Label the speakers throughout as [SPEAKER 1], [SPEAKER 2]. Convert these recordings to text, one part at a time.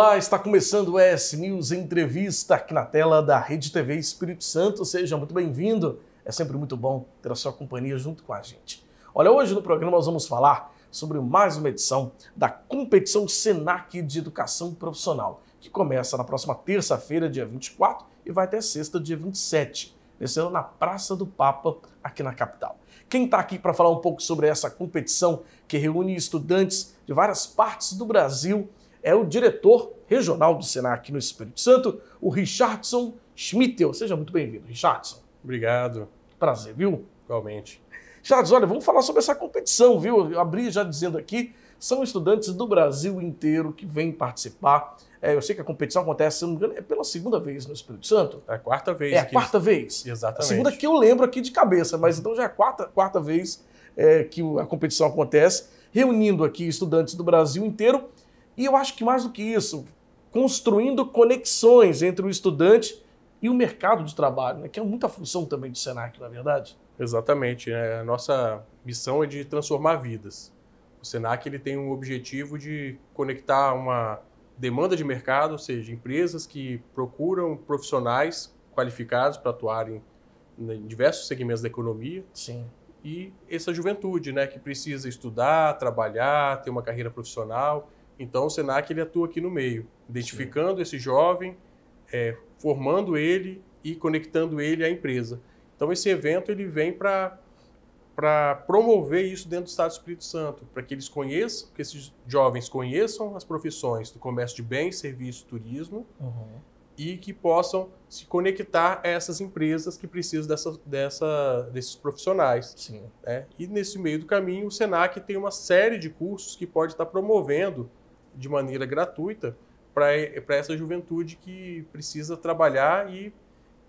[SPEAKER 1] Olá, está começando o ES News Entrevista aqui na tela da Rede TV Espírito Santo. Seja muito bem-vindo. É sempre muito bom ter a sua companhia junto com a gente. Olha, hoje no programa nós vamos falar sobre mais uma edição da competição Senac de Educação Profissional, que começa na próxima terça-feira, dia 24, e vai até sexta, dia 27. Nesse ano, na Praça do Papa, aqui na capital. Quem está aqui para falar um pouco sobre essa competição que reúne estudantes de várias partes do Brasil é o diretor regional do SENAC no Espírito Santo, o Richardson Schmittel. Seja muito bem-vindo, Richardson. Obrigado. Prazer, viu? Igualmente. Charles, olha, vamos falar sobre essa competição, viu? Eu abri já dizendo aqui, são estudantes do Brasil inteiro que vêm participar. É, eu sei que a competição acontece, se não me engano, é pela segunda vez no Espírito Santo. É a quarta vez. É a quarta vez. Exatamente. A segunda que eu lembro aqui de cabeça, mas então já é a quarta, quarta vez é, que a competição acontece, reunindo aqui estudantes do Brasil inteiro e eu acho que mais do que isso, construindo conexões entre o estudante e o mercado de trabalho, né? que é muita função também do SENAC, na é verdade.
[SPEAKER 2] Exatamente. Né? A nossa missão é de transformar vidas. O SENAC ele tem um objetivo de conectar uma demanda de mercado, ou seja, empresas que procuram profissionais qualificados para atuarem em diversos segmentos da economia. Sim. E essa juventude, né, que precisa estudar, trabalhar, ter uma carreira profissional então, o SENAC ele atua aqui no meio, identificando Sim. esse jovem, é, formando ele e conectando ele à empresa. Então, esse evento ele vem para para promover isso dentro do Estado do Espírito Santo, para que eles conheçam, que esses jovens conheçam as profissões do comércio de bens, serviços, turismo uhum. e que possam se conectar a essas empresas que precisam dessa, dessa desses profissionais. Sim. Né? E nesse meio do caminho, o SENAC tem uma série de cursos que pode estar promovendo de maneira gratuita para essa juventude que precisa trabalhar e,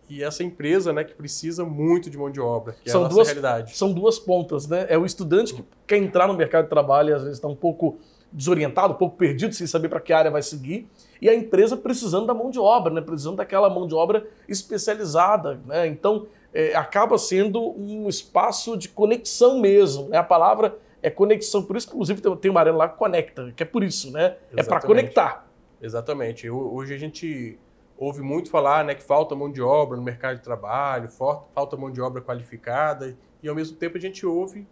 [SPEAKER 2] e essa empresa né, que precisa muito de mão de obra,
[SPEAKER 1] que são é a nossa duas, realidade. São duas pontas, né? É o estudante que quer entrar no mercado de trabalho e às vezes está um pouco desorientado, um pouco perdido, sem saber para que área vai seguir, e a empresa precisando da mão de obra, né? precisando daquela mão de obra especializada. Né? Então, é, acaba sendo um espaço de conexão mesmo. Né? A palavra é conexão. Por isso que, inclusive, tem, tem uma área lá que conecta, que é por isso, né? É exatamente. É para conectar.
[SPEAKER 2] Exatamente. Hoje a gente ouve muito falar né, que falta mão de obra no mercado de trabalho, falta mão de obra qualificada, e ao mesmo tempo a gente ouve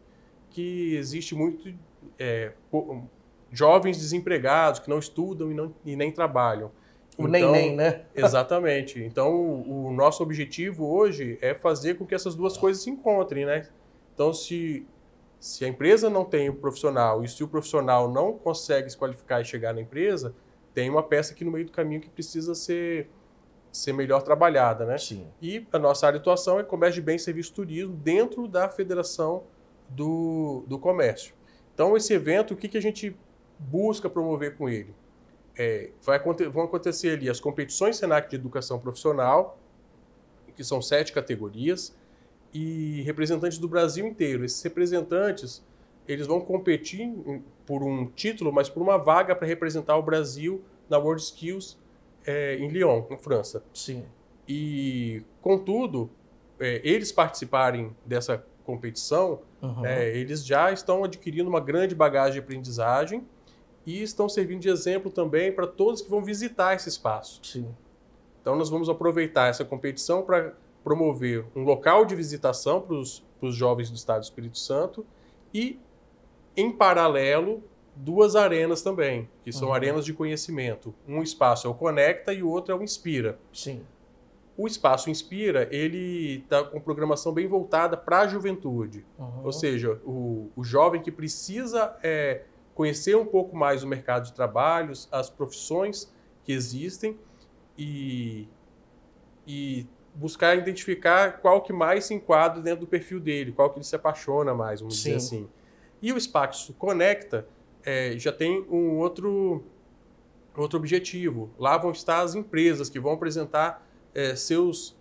[SPEAKER 2] que existe muito é, jovens desempregados que não estudam e, não, e nem trabalham. O então, nem, nem, né? Exatamente. Então, o nosso objetivo hoje é fazer com que essas duas coisas se encontrem, né? Então, se se a empresa não tem o profissional e se o profissional não consegue se qualificar e chegar na empresa, tem uma peça aqui no meio do caminho que precisa ser, ser melhor trabalhada, né? Sim. E a nossa área de atuação é comércio de bens, serviços e turismo dentro da Federação do, do Comércio. Então, esse evento, o que, que a gente busca promover com ele? É, vai, vão acontecer ali as competições Senac de Educação Profissional, que são sete categorias, e representantes do Brasil inteiro. Esses representantes eles vão competir por um título, mas por uma vaga para representar o Brasil na World Skills é, em Lyon, na França. Sim. E, contudo, é, eles participarem dessa competição, uhum. é, eles já estão adquirindo uma grande bagagem de aprendizagem e estão servindo de exemplo também para todos que vão visitar esse espaço. Sim. Então, nós vamos aproveitar essa competição para promover um local de visitação para os jovens do Estado do Espírito Santo e, em paralelo, duas arenas também, que são uhum. arenas de conhecimento. Um espaço é o Conecta e o outro é o Inspira. Sim. O espaço Inspira, ele está com programação bem voltada para a juventude. Uhum. Ou seja, o, o jovem que precisa é, conhecer um pouco mais o mercado de trabalhos, as profissões que existem e, e buscar identificar qual que mais se enquadra dentro do perfil dele, qual que ele se apaixona mais, vamos Sim. dizer assim. E o Espaço Conecta é, já tem um outro, outro objetivo. Lá vão estar as empresas que vão apresentar é, seus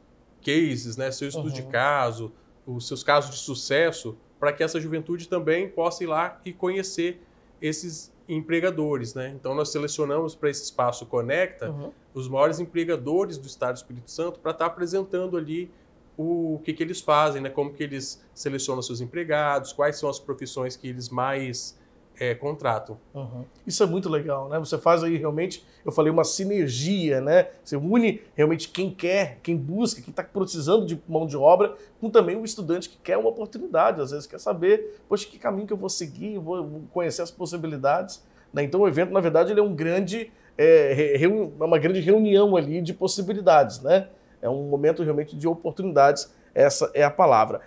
[SPEAKER 2] cases, né, seu estudo uhum. de caso, os seus casos de sucesso, para que essa juventude também possa ir lá e conhecer esses empregadores, né? Então nós selecionamos para esse espaço Conecta uhum. os maiores empregadores do Estado do Espírito Santo para estar tá apresentando ali o, o que, que eles fazem, né? Como que eles selecionam seus empregados, quais são as profissões que eles mais é,
[SPEAKER 1] contrato. Uhum. Isso é muito legal, né? Você faz aí realmente, eu falei, uma sinergia, né? Você une realmente quem quer, quem busca, quem está precisando de mão de obra, com também o estudante que quer uma oportunidade, às vezes quer saber, poxa, que caminho que eu vou seguir, vou conhecer as possibilidades. Né? Então o evento, na verdade, ele é um grande, é, é, uma grande reunião ali de possibilidades, né? É um momento realmente de oportunidades, essa é a palavra.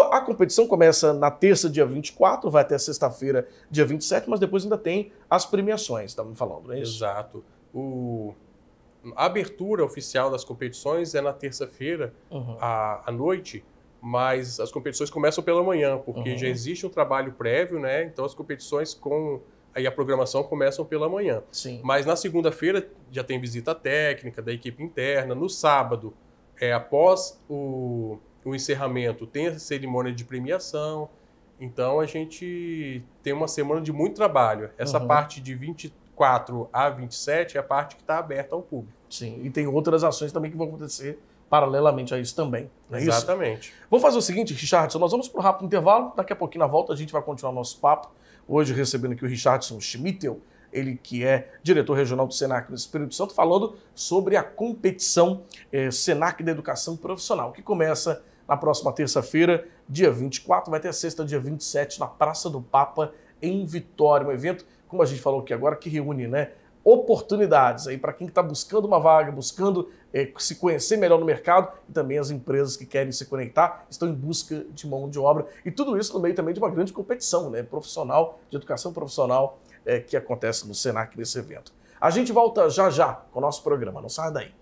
[SPEAKER 1] A competição começa na terça, dia 24, vai até sexta-feira, dia 27, mas depois ainda tem as premiações, estamos falando, não é isso? Exato. O...
[SPEAKER 2] A abertura oficial das competições é na terça-feira, uhum. à, à noite, mas as competições começam pela manhã, porque uhum. já existe um trabalho prévio, né? Então as competições com aí a programação começam pela manhã. Sim. Mas na segunda-feira já tem visita técnica da equipe interna, no sábado, é após o o encerramento, tem a cerimônia de premiação. Então a gente tem uma semana de muito trabalho. Essa uhum. parte de 24 a 27 é a parte que está aberta ao público. Sim,
[SPEAKER 1] e tem outras ações também que vão acontecer paralelamente a isso também. Não é Exatamente. Isso? Vamos fazer o seguinte, Richardson, nós vamos para um rápido intervalo. Daqui a pouquinho na volta a gente vai continuar nosso papo. Hoje recebendo aqui o Richardson Schmittel, ele que é diretor regional do SENAC no Espírito Santo, falando sobre a competição eh, SENAC da Educação Profissional, que começa na próxima terça-feira, dia 24, vai ter a sexta, dia 27, na Praça do Papa, em Vitória. Um evento, como a gente falou aqui agora, que reúne, né? Oportunidades aí para quem está buscando uma vaga, buscando eh, se conhecer melhor no mercado e também as empresas que querem se conectar estão em busca de mão de obra. E tudo isso no meio também de uma grande competição né, profissional, de educação profissional eh, que acontece no SENAC nesse evento. A gente volta já já com o nosso programa, não sai daí.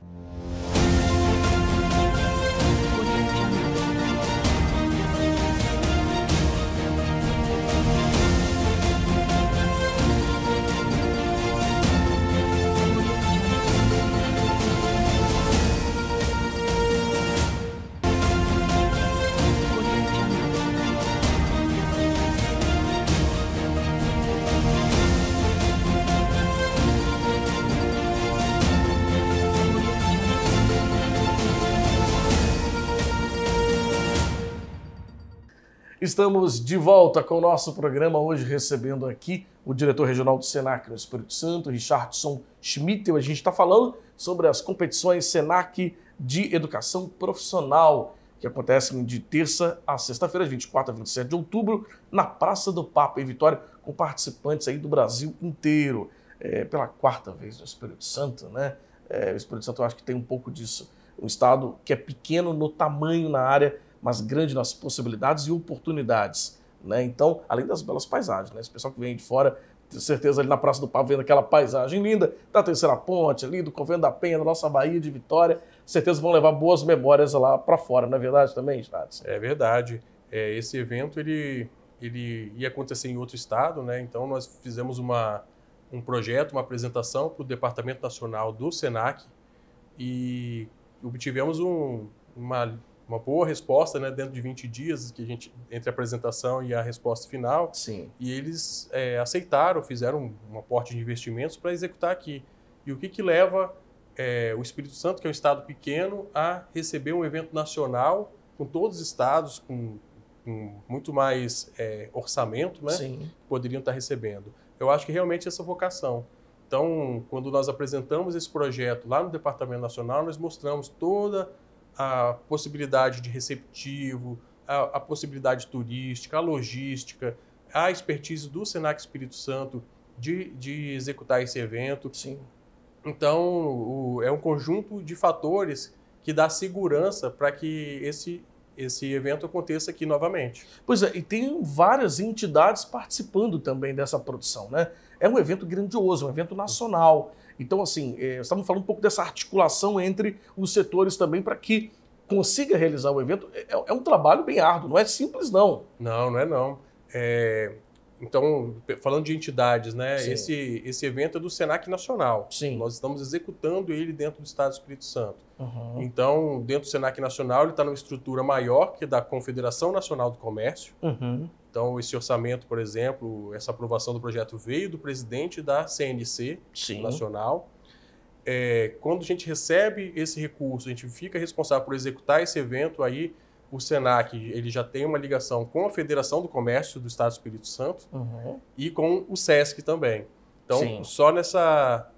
[SPEAKER 1] Estamos de volta com o nosso programa, hoje recebendo aqui o diretor regional do SENAC no Espírito Santo, Richardson Schmittel. A gente está falando sobre as competições SENAC de Educação Profissional, que acontecem de terça a sexta-feira, 24 a 27 de outubro, na Praça do Papa, em Vitória, com participantes aí do Brasil inteiro. É, pela quarta vez no Espírito Santo, né? É, o Espírito Santo eu acho que tem um pouco disso. Um estado que é pequeno no tamanho, na área mas grande nas possibilidades e oportunidades. Né? Então, além das belas paisagens, né? esse pessoal que vem de fora, tenho certeza ali na Praça do Pavo, vendo aquela paisagem linda da Terceira Ponte, ali do Convento da Penha, da nossa Bahia de Vitória, certeza vão levar boas memórias lá para fora, não é verdade também, Status? É verdade.
[SPEAKER 2] É, esse evento ele, ele ia acontecer em outro estado, né? então nós fizemos uma, um projeto, uma apresentação para o Departamento Nacional do SENAC e obtivemos um, uma uma boa resposta, né, dentro de 20 dias que a gente entre a apresentação e a resposta final. Sim. E eles é, aceitaram, fizeram um aporte de investimentos para executar aqui. E o que que leva é, o Espírito Santo, que é um estado pequeno, a receber um evento nacional com todos os estados com, com muito mais é, orçamento, né? Sim. Que poderiam estar tá recebendo. Eu acho que realmente essa é vocação. Então, quando nós apresentamos esse projeto lá no Departamento Nacional, nós mostramos toda a possibilidade de receptivo, a, a possibilidade turística, a logística, a expertise do Senac Espírito Santo de, de executar esse evento. Sim. Então, o, é um conjunto de fatores que dá segurança para que esse, esse evento aconteça
[SPEAKER 1] aqui novamente. Pois é, e tem várias entidades participando também dessa produção, né? É um evento grandioso, um evento nacional. Então, assim, é, eh, estamos falando um pouco dessa articulação entre os setores também para que consiga realizar o evento. É, é, é um trabalho bem árduo, não é simples, não.
[SPEAKER 2] Não, não é não. É, então, falando de entidades, né? Esse, esse evento é do Senac Nacional. Sim. Nós estamos executando ele dentro do Estado do Espírito Santo. Uhum. Então, dentro do Senac Nacional, ele está numa estrutura maior que é da Confederação Nacional do Comércio. Uhum. Então, esse orçamento, por exemplo, essa aprovação do projeto veio do presidente da CNC Sim. Nacional. É, quando a gente recebe esse recurso, a gente fica responsável por executar esse evento, aí o SENAC ele já tem uma ligação com a Federação do Comércio do Estado do Espírito Santo uhum. e com o SESC também. Então, Sim. só nessa,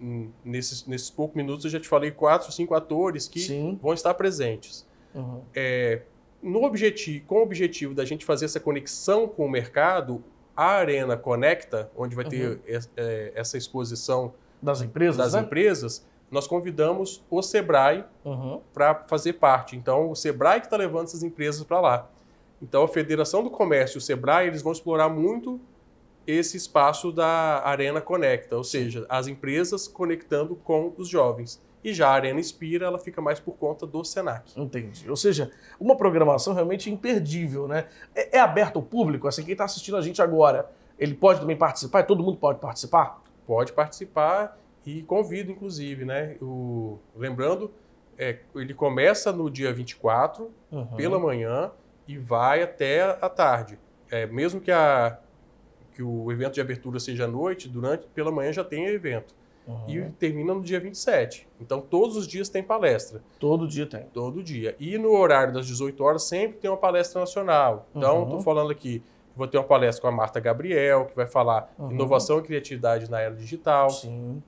[SPEAKER 2] hum, nesses, nesses poucos minutos eu já te falei quatro, cinco atores que Sim. vão estar presentes. Uhum. É, no objetivo, com o objetivo da gente fazer essa conexão com o mercado, a Arena Conecta, onde vai ter uhum. É, essa, exposição das empresas, das né? empresas nós convidamos o Sebrae uhum. para fazer parte. Então, o Sebrae que está levando essas empresas para lá. Então, a Federação do Comércio e o Sebrae, eles vão explorar muito esse espaço da Arena Conecta, ou seja, as empresas conectando com os jovens e já a
[SPEAKER 1] Arena Inspira, ela fica mais por conta do Senac. Entendi. Ou seja, uma programação realmente imperdível, né? É, é aberta ao público? Assim, quem está assistindo a gente agora, ele pode também participar? Todo mundo pode participar?
[SPEAKER 2] Pode participar e convido, inclusive, né? O, lembrando, é, ele começa no dia 24, uhum. pela manhã, e vai até a tarde. É, mesmo que, a, que o evento de abertura seja à noite, durante pela manhã já tem evento. Uhum. E termina no dia 27. Então, todos os dias tem palestra. Todo dia tem. Todo dia. E no horário das 18 horas sempre tem uma palestra nacional. Então, estou uhum. falando aqui, vou ter uma palestra com a Marta Gabriel, que vai falar uhum. inovação e criatividade na era digital. Sim.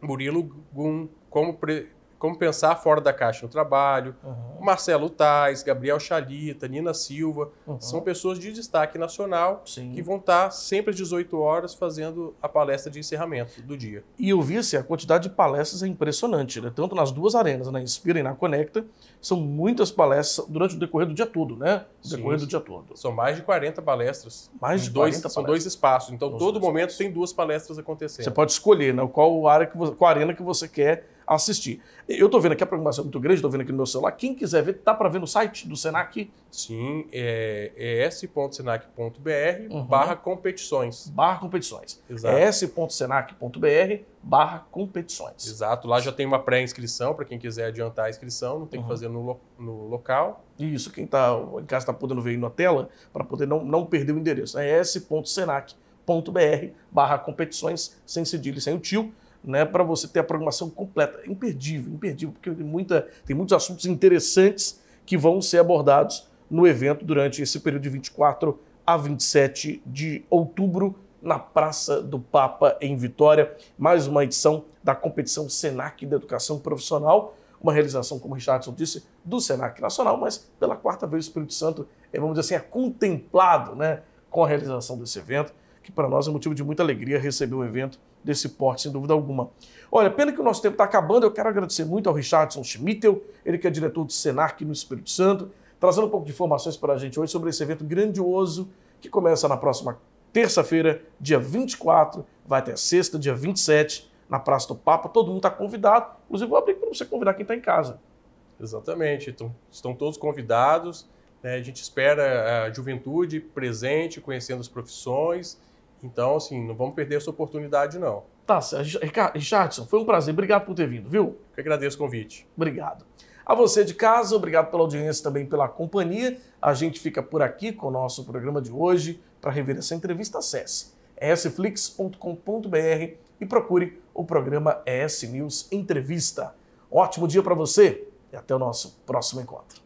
[SPEAKER 2] Murilo Gum, como pre como pensar fora da caixa no trabalho, uhum. Marcelo Tais, Gabriel Chalita, Nina Silva, uhum. são pessoas de destaque nacional Sim. que vão estar sempre às 18 horas fazendo a palestra de encerramento do dia.
[SPEAKER 1] E eu vi assim, a quantidade de palestras é impressionante, né? tanto nas duas arenas, na né? Inspira e na Conecta, são muitas palestras durante o decorrer do dia todo, né? O decorrer Sim. do dia todo.
[SPEAKER 2] São mais de 40 palestras. Mais de dois, 40 São dois espaços, então Nos todo momento espaços. tem duas palestras acontecendo. Você pode
[SPEAKER 1] escolher né, qual, área que você, qual arena que você quer assistir. Eu estou vendo aqui a programação é muito grande, estou vendo aqui no meu celular. Quem quiser ver, tá para ver no site do Senac? Sim,
[SPEAKER 2] é, é s.senac.br
[SPEAKER 1] uhum. barra competições. Barra competições. Exato. É s.senac.br barra competições.
[SPEAKER 2] Exato. Lá já tem uma pré-inscrição para
[SPEAKER 1] quem quiser adiantar a inscrição, não tem uhum. que fazer no, no local. Isso, quem está em casa está podendo ver aí na tela para poder não, não perder o endereço. É s.senac.br barra competições, sem cedilha e sem o tio né, para você ter a programação completa. imperdível, imperdível, porque tem, muita, tem muitos assuntos interessantes que vão ser abordados no evento durante esse período de 24 a 27 de outubro na Praça do Papa em Vitória. Mais uma edição da competição Senac da Educação Profissional, uma realização, como o Richardson disse, do Senac Nacional, mas pela quarta vez o Espírito Santo, é, vamos dizer assim, é contemplado né, com a realização desse evento, que para nós é motivo de muita alegria receber o evento desse porte, sem dúvida alguma. Olha, pena que o nosso tempo está acabando, eu quero agradecer muito ao Richardson Schmittel, ele que é diretor do aqui no Espírito Santo, trazendo um pouco de informações para a gente hoje sobre esse evento grandioso que começa na próxima terça-feira, dia 24, vai até sexta, dia 27, na Praça do Papa. Todo mundo está convidado, inclusive vou abrir para você convidar quem está em casa. Exatamente, então, estão todos convidados. Né? A gente espera
[SPEAKER 2] eh, a juventude presente, conhecendo as profissões então, assim, não vamos perder essa
[SPEAKER 1] oportunidade, não. Tá, Richardson, foi um prazer. Obrigado por ter vindo, viu? Eu que agradeço o convite. Obrigado. A você de casa, obrigado pela audiência também pela companhia. A gente fica por aqui com o nosso programa de hoje. Para rever essa entrevista, acesse sflix.com.br e procure o programa ES News Entrevista. Ótimo dia para você e até o nosso próximo encontro.